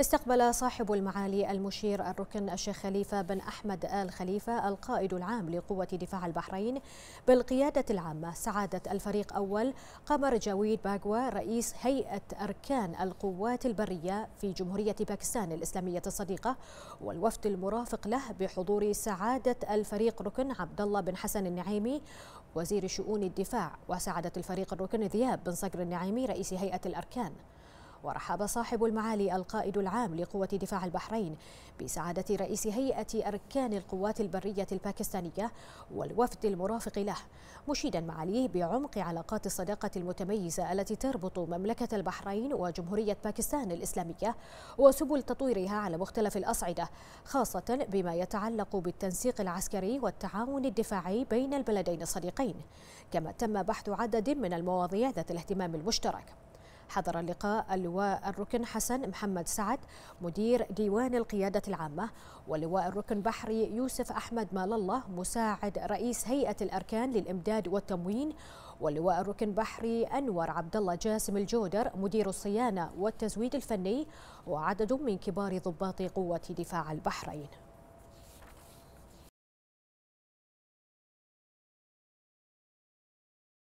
استقبل صاحب المعالي المشير الركن الشيخ خليفة بن أحمد آل خليفة القائد العام لقوة دفاع البحرين بالقيادة العامة سعادة الفريق أول قمر جاويد باغوا رئيس هيئة أركان القوات البرية في جمهورية باكستان الإسلامية الصديقة والوفد المرافق له بحضور سعادة الفريق ركن عبد الله بن حسن النعيمي وزير شؤون الدفاع وسعادة الفريق الركن ذياب بن صقر النعيمي رئيس هيئة الأركان ورحب صاحب المعالي القائد العام لقوة دفاع البحرين بسعادة رئيس هيئة أركان القوات البرية الباكستانية والوفد المرافق له مشيدا معاليه بعمق علاقات الصداقة المتميزة التي تربط مملكة البحرين وجمهورية باكستان الإسلامية وسبل تطويرها على مختلف الأصعدة خاصة بما يتعلق بالتنسيق العسكري والتعاون الدفاعي بين البلدين الصديقين كما تم بحث عدد من المواضيع ذات الاهتمام المشترك حضر اللقاء اللواء الركن حسن محمد سعد مدير ديوان القيادة العامة ولواء الركن بحري يوسف أحمد مال الله مساعد رئيس هيئة الأركان للإمداد والتموين ولواء الركن بحري أنور عبد الله جاسم الجودر مدير الصيانة والتزويد الفني وعدد من كبار ضباط قوة دفاع البحرين